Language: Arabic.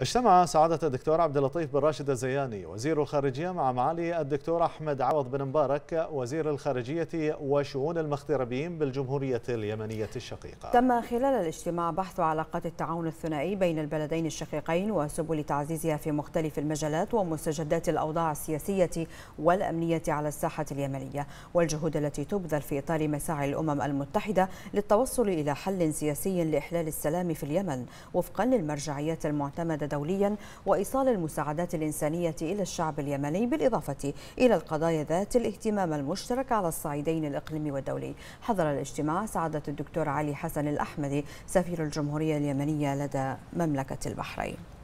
اجتمع سعادة الدكتور عبد اللطيف بن راشد الزياني وزير الخارجية مع معالي الدكتور أحمد عوض بن مبارك وزير الخارجية وشؤون المغتربين بالجمهورية اليمنية الشقيقة تم خلال الاجتماع بحث علاقات التعاون الثنائي بين البلدين الشقيقين وسبل تعزيزها في مختلف المجالات ومستجدات الأوضاع السياسية والأمنية على الساحة اليمنية والجهود التي تبذل في إطار مساعي الأمم المتحدة للتوصل إلى حل سياسي لإحلال السلام في اليمن وفقا للمرجعيات المعتمدة دوليا وإيصال المساعدات الإنسانية إلى الشعب اليمني بالإضافة إلى القضايا ذات الاهتمام المشترك على الصعيدين الإقليمي والدولي حضر الاجتماع سعادة الدكتور علي حسن الأحمدي سفير الجمهورية اليمنية لدى مملكة البحرين